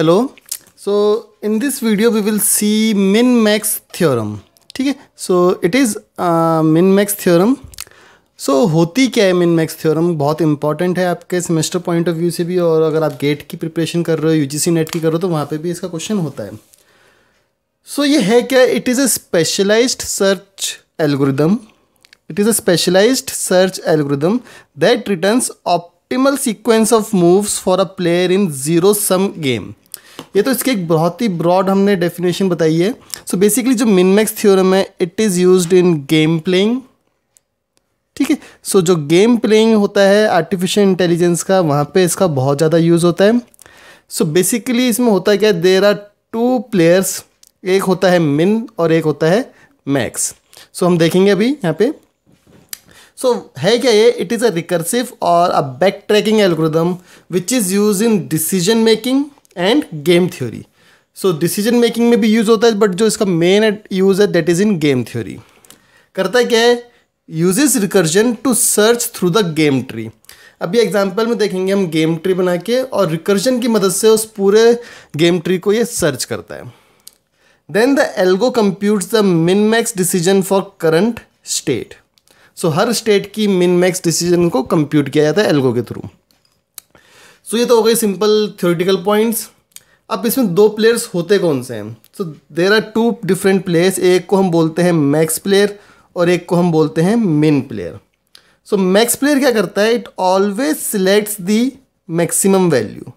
Hello so in this video we will see min max theorem ठीक है so it is min max theorem so होती क्या है मिन मैक्स थ्योरम बहुत इंपॉर्टेंट है आपके सेमेस्टर पॉइंट ऑफ व्यू से भी और अगर आप गेट की प्रिपरेशन कर रहे हो यूजीसी नेट की कर रहे हो तो वहाँ पे भी इसका क्वेश्चन होता है सो so, ये है क्या it is a specialised search algorithm it is a specialised search algorithm that returns optimal sequence of moves for a player in zero sum game ये तो इसकी एक बहुत ही ब्रॉड हमने डेफिनेशन बताई है सो so बेसिकली जो मिनमैक्स थ्योरम है it is use in game playing ठीक है सो जो गेम प्लेइंग होता है आर्टिफिशियल इंटेलिजेंस का वहाँ पे इसका बहुत ज़्यादा यूज़ होता है सो so बेसिकली इसमें होता है क्या देर आर टू प्लेयर्स एक होता है मिन और एक होता है मैक्स सो so हम देखेंगे अभी यहाँ पे सो so, है क्या ये इट इज़ अ रिकर्सिव और a backtracking algorithm which is use in decision making and game theory so decision making में भी यूज़ होता है बट जो इसका मेन यूज़ है that is in game theory करता क्या है uses recursion to search through the game tree अभी एग्जाम्पल में देखेंगे हम गेम ट्री बना के और रिकर्जन की मदद से उस पूरे गेम ट्री को ये सर्च करता है then the algo compute the min max decision for current state so हर स्टेट की मिन मैक्स डिसीजन को कंप्यूट किया जाता है एल्गो के थ्रू सो ये तो हो गई सिंपल थ्योरिटिकल पॉइंट्स अब इसमें दो प्लेयर्स होते कौन से हैं so there are two different players एक को हम बोलते हैं मैक्स प्लेयर और एक को हम बोलते हैं main player so max player क्या करता है it always selects the maximum value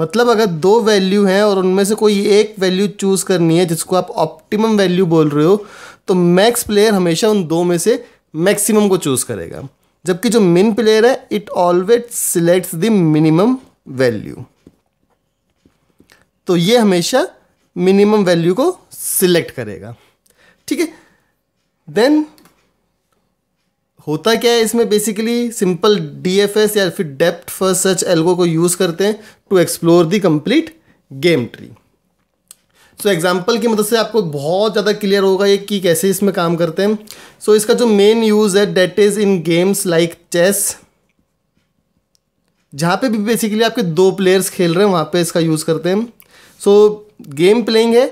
मतलब अगर दो वैल्यू हैं और उनमें से कोई एक वैल्यू चूज़ करनी है जिसको आप ऑप्टिमम वैल्यू बोल रहे हो तो मैक्स प्लेयर हमेशा उन दो में से मैक्सिमम को चूज़ करेगा जबकि जो मिन प्लेयर है it always select the minimum value तो ये हमेशा मिनिमम वैल्यू को सिलेक्ट करेगा ठीक है देन होता क्या है इसमें बेसिकली सिंपल डीएफएस या फिर डेप्थ फर्स्ट सर्च एल्गो को यूज़ करते हैं to explore the complete game tree so so, example की मदद से आपको बहुत ज़्यादा क्लियर होगा ये कि कैसे इसमें काम करते हैं सो so, इसका जो मेन यूज़ है that is in games like chess जहाँ पे भी बेसिकली आपके दो प्लेयर्स खेल रहे हैं वहाँ पे इसका यूज़ करते हैं सो so, गेम प्लेइंग है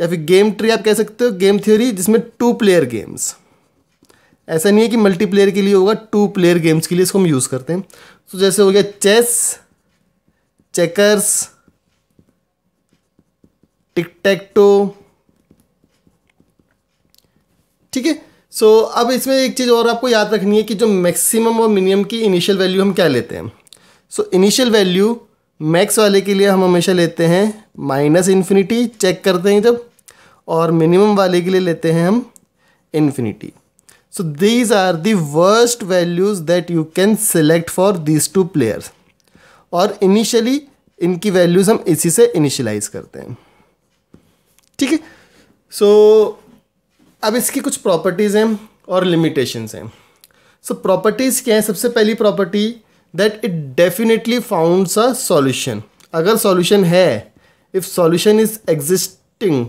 या फिर गेम ट्री आप कह सकते हो गेम थ्योरी जिसमें टू प्लेयर गेम्स ऐसा नहीं है कि मल्टी प्लेयर के लिए होगा टू प्लेयर गेम्स के लिए इसको हम यूज़ करते हैं तो so, जैसे हो गया chess checkers tic tac toe ठीक है सो अब इसमें एक चीज़ और आपको याद रखनी है कि जो मैक्सिमम और मिनिमम की इनिशियल वैल्यू हम क्या लेते हैं सो इनिशियल वैल्यू मैक्स वाले के लिए हम हमेशा लेते हैं माइनस इन्फिनिटी चेक करते हैं जब और मिनिमम वाले के लिए लेते हैं हम infinity so these are the worst values that you can select for these two players और इनिशियली इनकी वैल्यूज़ हम इसी से इनिशलाइज करते हैं ठीक है सो अब इसकी कुछ प्रॉपर्टीज़ हैं और लिमिटेशंस हैं सो प्रॉपर्टीज़ क्या हैं सबसे पहली property that it definitely founds a solution अगर सॉल्यूशन है if solution is existing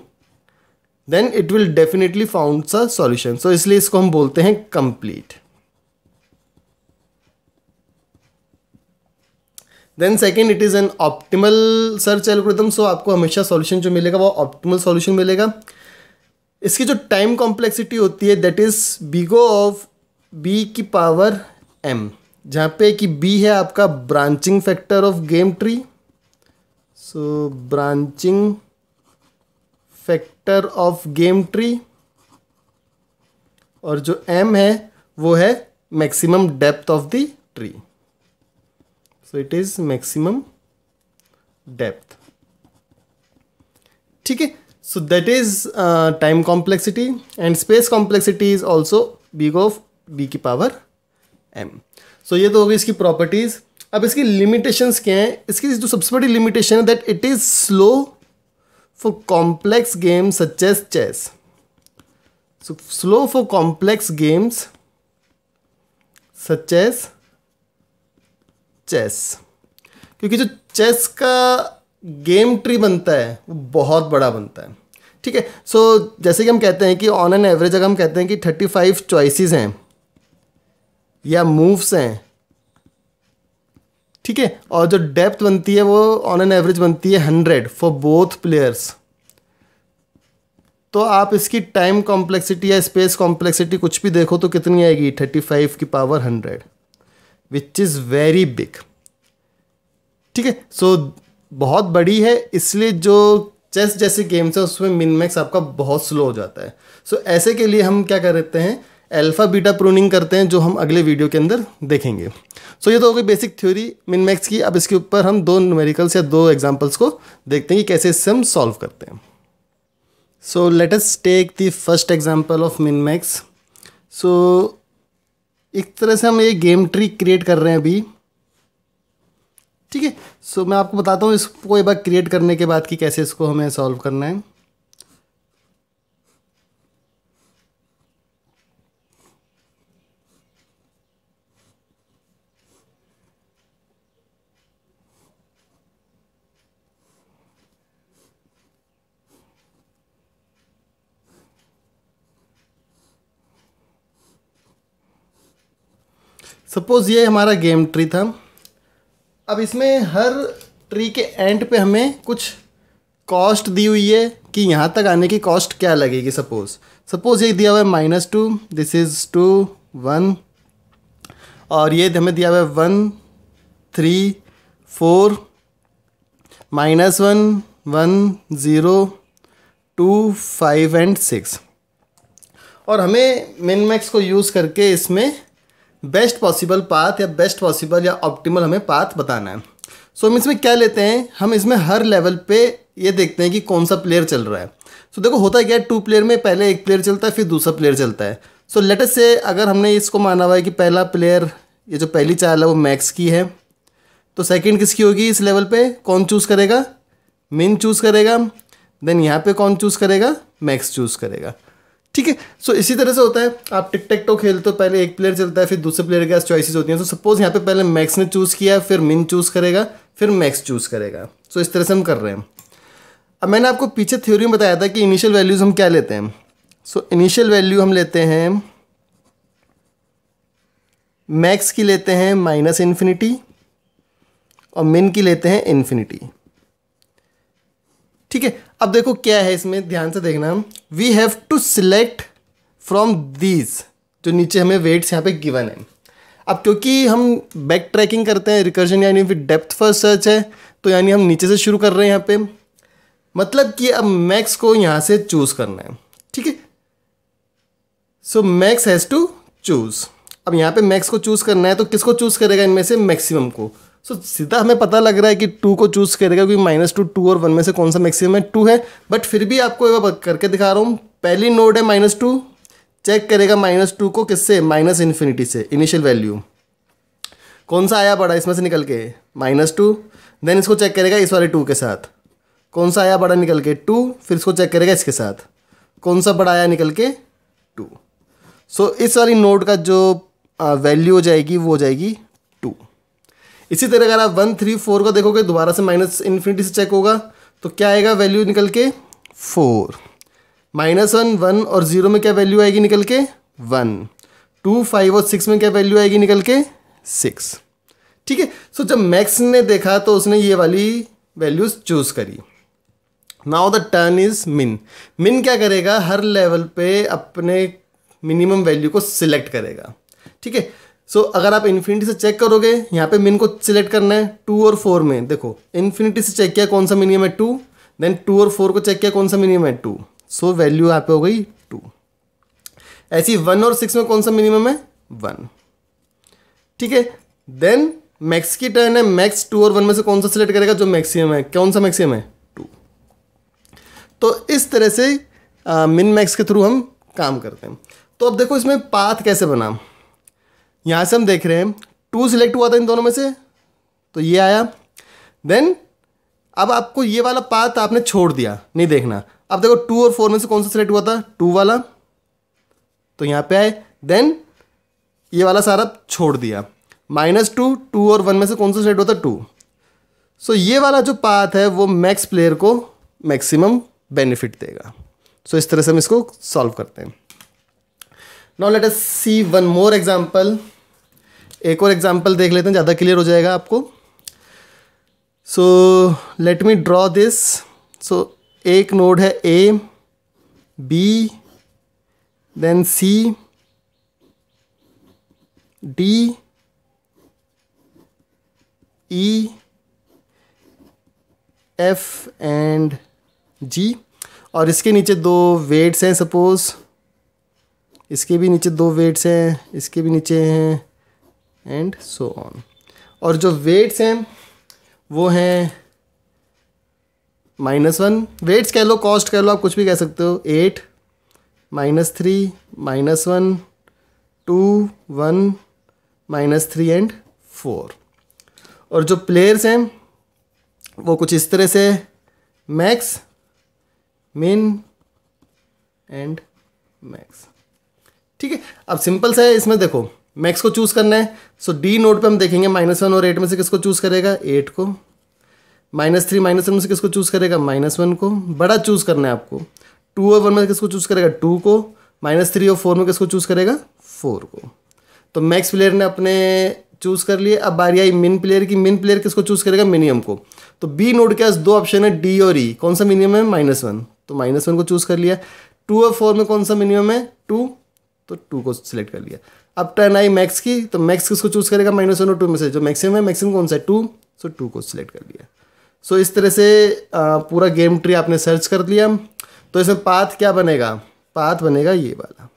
then it will definitely founds a solution so इसलिए इसको हम बोलते हैं complete then second it is an optimal search algorithm so आपको हमेशा सॉल्यूशन जो मिलेगा वो ऑप्टिमल सॉल्यूशन मिलेगा इसकी जो टाइम कॉम्प्लेक्सिटी होती है that is big O of B की पावर एम जहाँ पे कि बी है आपका branching factor of game tree so branching factor of game tree और जो एम है वो है maximum depth of the tree so it is maximum depth ठीक है so that is uh, time complexity and space complexity is also big of b की power m so ये तो होगी इसकी properties अब इसकी limitations क्या हैं इसकी जो तो सबसे बड़ी limitation है that it is slow for complex games such as chess so slow for complex games such as chess क्योंकि जो चेस का गेम ट्री बनता है वो बहुत बड़ा बनता है ठीक है सो जैसे कि हम कहते हैं कि ऑन एन एवरेज अगर हम कहते हैं कि थर्टी फाइव चॉइसिस हैं या मूव्स हैं ठीक है और जो डेप्थ बनती है वो ऑन एन एवरेज बनती है हंड्रेड फॉर बोथ प्लेयर्स तो आप इसकी टाइम कॉम्प्लेक्सिटी या स्पेस कॉम्प्लेक्सिटी कुछ भी देखो तो कितनी आएगी थर्टी फाइव की power hundred which is very big ठीक है सो बहुत बड़ी है इसलिए जो चेस जैसे गेम्स है उसमें मिन मैक्स आपका बहुत स्लो हो जाता है सो so, ऐसे के लिए हम क्या कर रहते हैं एल्फ़ा बीटा प्रूनिंग करते हैं जो हम अगले वीडियो के अंदर देखेंगे सो so, ये तो हो गई बेसिक थ्योरी मिन मैक्स की अब इसके ऊपर हम दो न्यूमेरिकल्स या दो एग्जाम्पल्स को देखते हैं कि कैसे इससे हम सॉल्व करते हैं so let's take the first example of min max so एक तरह से हम ये गेम ट्री क्रिएट कर रहे हैं अभी ठीक है सो मैं आपको बताता हूँ इसको एक बार क्रिएट करने के बाद कि कैसे इसको हमें सॉल्व करना है सपोज़ ये हमारा गेम ट्री था अब इसमें हर ट्री के एंड पे हमें कुछ कॉस्ट दी हुई है कि यहाँ तक आने की कॉस्ट क्या लगेगी सपोज़ सपोज़ ये दिया हुआ है minus two this is two one और ये हमें दिया हुआ है one three four minus one one zero two five and six और हमें मिन मैक्स को यूज़ करके इसमें बेस्ट पॉसिबल पाथ या बेस्ट पॉसिबल या ऑप्टिमल हमें पाथ बताना है सो so, हम इसमें क्या लेते हैं हम इसमें हर लेवल पे ये देखते हैं कि कौन सा प्लेयर चल रहा है सो so, देखो होता है क्या टू प्लेयर में पहले एक प्लेयर चलता है फिर दूसरा प्लेयर चलता है सो लेटेस्ट से अगर हमने इसको माना हुआ है कि पहला प्लेयर ये जो पहली चाल है वो मैक्स की है तो सेकेंड किसकी होगी इस लेवल पर कौन चूज़ करेगा मिन चूज़ करेगा देन यहाँ पे कौन चूज़ करेगा मैक्स चूज़ करेगा ठीक है सो इसी तरह से होता है आप टिक टिक टो तो खेलते हो पहले एक प्लेयर चलता है फिर दूसरे प्लेयर के पास चॉइसेस होती हैं सो सपोज यहाँ पे पहले मैक्स ने चूज़ किया फिर मिन चूज़ करेगा फिर मैक्स चूज़ करेगा सो इस तरह से हम कर रहे हैं अब मैंने आपको पीछे थ्योरी में बताया था कि इनिशियल वैल्यूज़ हम क्या लेते हैं सो इनिशियल वैल्यू हम लेते हैं मैक्स की लेते हैं माइनस इन्फिनिटी और मिन की लेते हैं इन्फिनिटी ठीक है अब देखो क्या है इसमें ध्यान से देखना we have to select from these जो नीचे हमें वेट्स यहाँ पे गिवन है अब क्योंकि हम बैक ट्रैकिंग करते हैं रिकर्जन यानी फिर डेप्थ फर्स्ट सर्च है तो यानी हम नीचे से शुरू कर रहे हैं यहाँ पे मतलब कि अब मैक्स को यहाँ से चूज़ करना है ठीक है so max has to choose अब यहाँ पे मैक्स को चूज़ करना है तो किसको चूज़ करेगा इनमें से मैक्सिमम को सो so, सीधा हमें पता लग रहा है कि टू को चूज़ करेगा क्योंकि माइनस टू टू और वन में से कौन सा मैक्सिमम है टू है बट फिर भी आपको करके दिखा रहा हूँ पहली नोड है माइनस टू चेक करेगा माइनस टू को किससे माइनस इन्फिनिटी से इनिशियल वैल्यू कौन सा आया बड़ा इसमें से निकल के माइनस टू देन इसको चेक करेगा इस वाले टू के साथ कौन सा आया बड़ा निकल के टू फिर इसको चेक करेगा इसके साथ कौन सा बड़ा आया निकल के टू सो so, इस वाली नोड का जो वैल्यू हो जाएगी वो हो जाएगी इसी तरह अगर आप वन थ्री फोर का देखोगे दोबारा से माइनस इन्फिनिटी से चेक होगा तो क्या आएगा वैल्यू निकल के फोर माइनस वन वन और ज़ीरो में क्या वैल्यू आएगी निकल के वन टू फाइव और सिक्स में क्या वैल्यू आएगी निकल के सिक्स ठीक है सो जब मैक्स ने देखा तो उसने ये वाली वैल्यूज़ चूज़ करी now the turn is min min क्या करेगा हर लेवल पे अपने मिनिमम वैल्यू को सिलेक्ट करेगा ठीक है सो so, अगर आप इन्फिनिटी से चेक करोगे यहाँ पे मिन को सिलेक्ट करना है टू और फोर में देखो इन्फिनिटी से चेक किया कौन सा मिनिमम है टू देन टू और फोर को चेक किया कौन सा मिनिमम है टू सो वैल्यू यहाँ पे हो गई टू ऐसी वन और सिक्स में कौन सा मिनिमम है वन ठीक है देन मैक्स की टर्न है मैक्स टू और वन में से कौन सा सिलेक्ट करेगा जो मैक्सिमम है कौन सा मैक्सिमम है टू तो इस तरह से मिन मैक्स के थ्रू हम काम करते हैं तो अब देखो इसमें पाथ कैसे बना यहाँ से हम देख रहे हैं टू सिलेक्ट हुआ था इन दोनों में से तो ये आया देन अब आपको ये वाला पाथ आपने छोड़ दिया नहीं देखना अब देखो टू और फोर में से कौन सा सिलेक्ट हुआ था टू वाला तो यहाँ पे आए देन ये वाला सारा छोड़ दिया माइनस टू टू और वन में से कौन सा सिलेक्ट होता है टू सो ये वाला जो पाथ है वो मैक्स प्लेयर को मैक्सिमम बेनिफिट देगा सो so, इस तरह से हम इसको सॉल्व करते हैं now let us see one more example एक और एग्जाम्पल देख लेते हैं ज़्यादा क्लियर हो जाएगा आपको so let me draw this so एक नोड है A B then C D E F and G और इसके नीचे दो वेट्स हैं सपोज़ इसके भी नीचे दो वेट्स हैं इसके भी नीचे हैं एंड सो ऑन और जो वेट्स हैं वो हैं माइनस वन वेट्स कह लो कॉस्ट कह लो आप कुछ भी कह सकते हो eight minus three minus one two one minus three and four और जो प्लेयर्स हैं वो कुछ इस तरह से मैक्स मिन एंड मैक्स ठीक है अब सिंपल सा है इसमें देखो मैक्स को चूज़ करना है सो डी नोट पे हम देखेंगे माइनस वन और एट में से किसको चूज़ करेगा एट को माइनस थ्री माइनस वन में से किसको चूज़ करेगा माइनस वन को बड़ा चूज़ करना है आपको टू और वन में किसको चूज़ करेगा टू को माइनस थ्री और फोर में किसको चूज़ करेगा फोर को तो मैक्स प्लेयर ने अपने चूज़ कर लिए अब बारी आई मिन प्लेयर की मिन प्लेयर किसको चूज़ करेगा मिनिमम को तो बी नोट के पास दो ऑप्शन है डी और ई e। कौन सा मिनियम है माइनस वन तो माइनस वन को चूज़ कर लिया टू और फोर में कौन सा मिनिमम है टू तो टू को सिलेक्ट कर लिया अब टर्न आई मैक्स की तो मैक्स किसको चूज़ करेगा माइनस वन और टू में से जो मैक्सिमम है मैक्सिमम कौन सा है टू सो टू को सिलेक्ट कर लिया सो इस तरह से पूरा गेम ट्री आपने सर्च कर लिया तो इसमें पाथ क्या बनेगा पाथ बनेगा ये वाला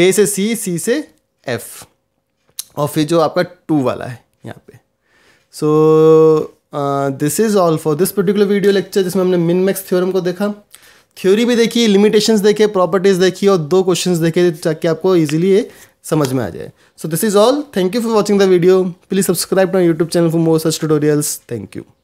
ए से सी सी से एफ और फिर जो आपका टू वाला है यहाँ पे so so, this is all for this particular video lecture जिसमें हमने मिन मैक्स थ्योरम को देखा थ्योरी भी देखी लिमिटेशंस देखे प्रॉपर्टीज़ देखी और दो क्वेश्चंस देखे ताकि आपको इजीली ये समझ में आ जाए so this is all thank you for watching the video please subscribe to YouTube channel for more such tutorials thank you